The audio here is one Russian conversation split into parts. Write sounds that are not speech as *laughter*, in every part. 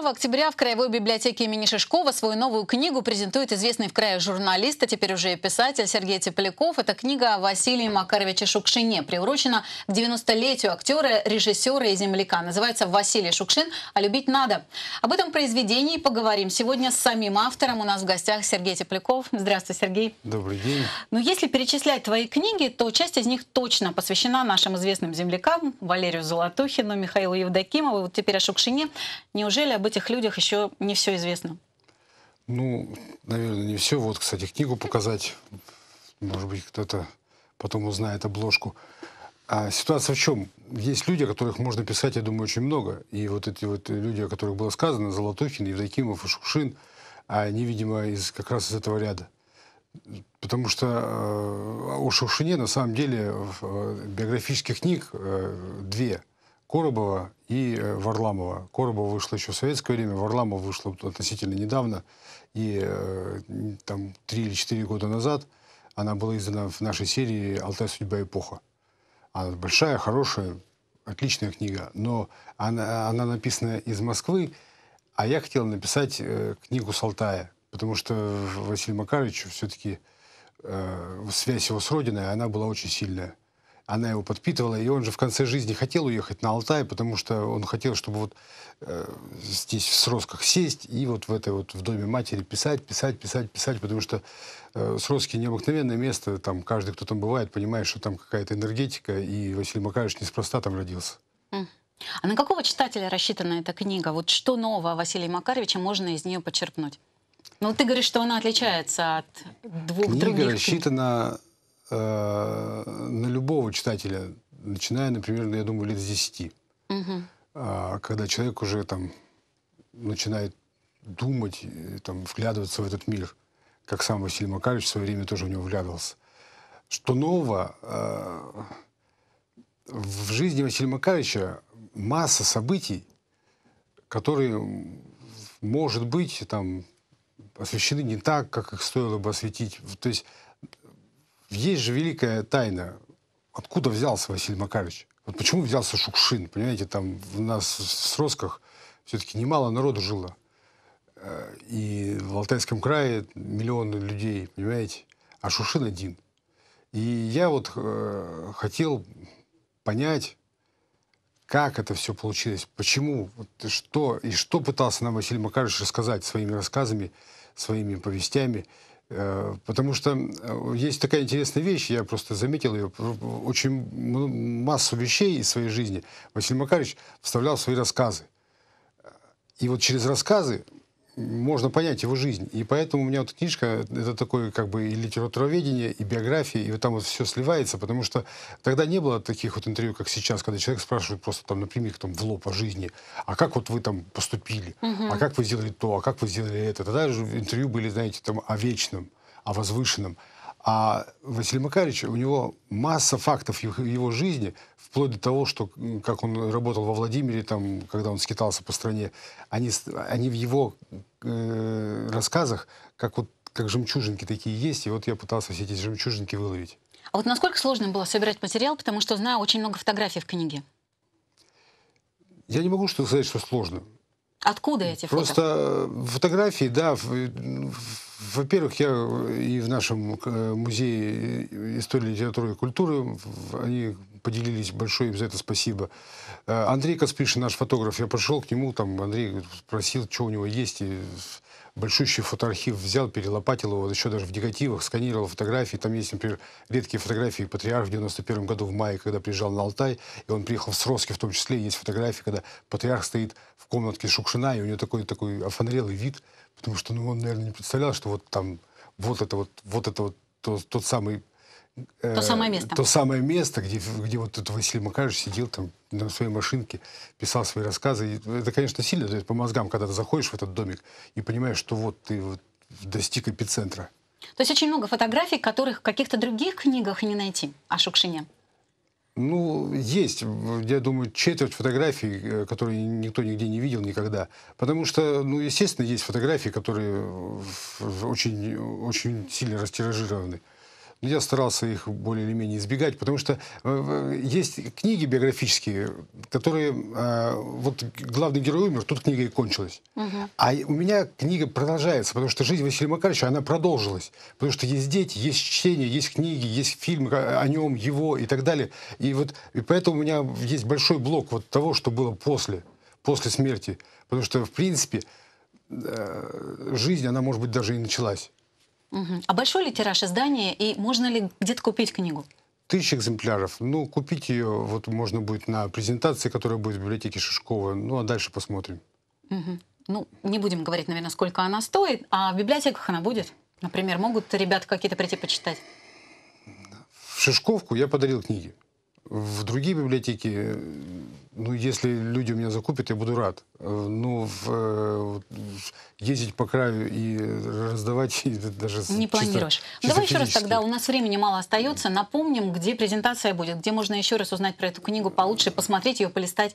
2 октября в Краевой библиотеке имени Шишкова свою новую книгу презентует известный в крае журналист, а теперь уже и писатель Сергей Тепляков. Эта книга о Василии Макаровиче Шукшине приурочена к 90-летию актера, режиссера и земляка. Называется «Василий Шукшин. А любить надо». Об этом произведении поговорим сегодня с самим автором. У нас в гостях Сергей Тепляков. Здравствуй, Сергей. Добрый день. Ну, если перечислять твои книги, то часть из них точно посвящена нашим известным землякам Валерию Золотухину, Михаилу Евдокимову. Вот теперь о Шукшине. Неужели об этих людях еще не все известно? Ну, наверное, не все. Вот, кстати, книгу показать. Может быть, кто-то потом узнает обложку. А ситуация в чем? Есть люди, о которых можно писать, я думаю, очень много. И вот эти вот люди, о которых было сказано, Золотухин, Евдокимов и Шукшин, а они, видимо, из, как раз из этого ряда. Потому что э, о Шукшине, на самом деле, э, биографических книг э, две – Коробова и э, Варламова. Коробова вышла еще в советское время, Варламова вышла относительно недавно, и э, там три или четыре года назад она была издана в нашей серии «Алтай. Судьба. Эпоха». Она большая, хорошая, отличная книга, но она, она написана из Москвы, а я хотел написать э, книгу с Алтая, потому что Василий Макарович все-таки связь его с Родиной, она была очень сильная она его подпитывала, и он же в конце жизни хотел уехать на Алтай, потому что он хотел, чтобы вот э, здесь в Сросках сесть и вот в этой вот в доме матери писать, писать, писать, писать, потому что э, Сроски необыкновенное место, там каждый, кто там бывает, понимает, что там какая-то энергетика, и Василий Макарович неспроста там родился. А на какого читателя рассчитана эта книга? Вот что нового о Василии Макаровиче можно из нее почерпнуть? Ну, ты говоришь, что она отличается от двух Книга других. Книга рассчитана э, на любого читателя, начиная, например, ну, я думаю, лет с 10. Угу. Э, когда человек уже там начинает думать, э, там, вглядываться в этот мир, как сам Василий Макарович в свое время тоже в него вглядывался. Что нового? Э, в жизни Василия Макаровича масса событий, которые, может быть, там, освещены не так, как их стоило бы осветить. То есть есть же великая тайна, откуда взялся Василий Макарович. Вот почему взялся Шукшин, понимаете, там у нас в Росках все-таки немало народу жило. Э, и в Алтайском крае миллионы людей, понимаете, а Шукшин один. И я вот э, хотел понять, как это все получилось, почему, вот, что и что пытался нам Василий Макарович рассказать своими рассказами, своими повестями. Э, потому что есть такая интересная вещь, я просто заметил ее, э, очень массу вещей из своей жизни Василий Макарович вставлял в свои рассказы. Э, и вот через рассказы можно понять его жизнь. И поэтому у меня вот книжка, это такое как бы и литературоведение, и биография, и вот там вот все сливается, потому что тогда не было таких вот интервью, как сейчас, когда человек спрашивает просто там напрямик там в лоб о жизни, а как вот вы там поступили, а как вы сделали то, а как вы сделали это. Тогда же интервью были, знаете, там о вечном, о возвышенном. А Василий Макарович, у него масса фактов его жизни, вплоть до того, что как он работал во Владимире, там, когда он скитался по стране, они, они в его э, рассказах, как вот как жемчужинки такие есть, и вот я пытался все эти жемчужинки выловить. А вот насколько сложно было собирать материал, потому что знаю очень много фотографий в книге? Я не могу сказать, что сложно. Откуда эти фотографии? Просто э, фотографии, да, в, в во-первых, я э, и в нашем э, музее э, истории, литературы и культуры, они поделились, большое им за это спасибо. Андрей Каспишин, наш фотограф, я пошел к нему, там Андрей спросил, что у него есть, и большущий фотоархив взял, перелопатил его, еще даже в негативах, сканировал фотографии. Там есть, например, редкие фотографии патриарх в 91 году в мае, когда приезжал на Алтай, и он приехал в Сроске в том числе, есть фотографии, когда патриарх стоит в комнатке Шукшина, и у него такой, такой офонарелый вид, Потому что ну, он, наверное, не представлял, что вот там вот это вот, вот это вот то, тот самый э, то самое место. То самое место, где, где вот этот Василий Макарович сидел там на своей машинке, писал свои рассказы. И это, конечно, сильно дает по мозгам, когда ты заходишь в этот домик и понимаешь, что вот ты вот достиг эпицентра. То есть очень много фотографий, которых в каких-то других книгах не найти о Шукшине. Ну, есть, я думаю, четверть фотографий, э, которые никто нигде не видел никогда. Потому что, ну, естественно, есть фотографии, которые очень, очень сильно растиражированы. Я старался их более или менее избегать, потому что э, э, есть книги биографические, которые... Э, вот главный герой умер, тут книга и кончилась. Угу. А у меня книга продолжается, потому что жизнь Василия Макаровича, она продолжилась. Потому что есть дети, есть чтение, есть книги, есть фильмы о нем, его и так далее. И вот и поэтому у меня есть большой блок вот того, что было после, после смерти. Потому что, в принципе, э, жизнь, она, может быть, даже и началась. Угу. А большой ли тираж издания и можно ли где-то купить книгу? Тысяч экземпляров. Ну, купить ее вот можно будет на презентации, которая будет в библиотеке Шишкова. Ну, а дальше посмотрим. Угу. Ну, не будем говорить, наверное, сколько она стоит. А в библиотеках она будет? Например, могут ребята какие-то прийти почитать? В Шишковку я подарил книги. В другие библиотеки, э, ну, если люди у меня закупят, я буду рад. Э, Но ну, в, э, в, ездить по краю и раздавать *laughs* и даже... Не чисто, планируешь. Чисто Давай еще раз тогда, у нас времени мало остается. Напомним, где презентация будет, где можно еще раз узнать про эту книгу получше, посмотреть ее, полистать.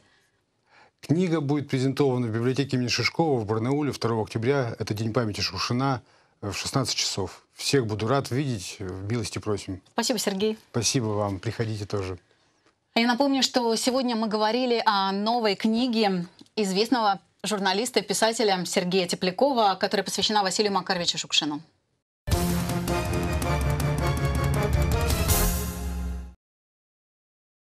Книга будет презентована в библиотеке имени Шишкова в Барнауле 2 октября. Это День памяти Шушина в 16 часов. Всех буду рад видеть. В милости просим. Спасибо, Сергей. Спасибо вам. Приходите тоже. А я напомню, что сегодня мы говорили о новой книге известного журналиста и писателя Сергея Теплякова, которая посвящена Василию Макаровичу Шукшину.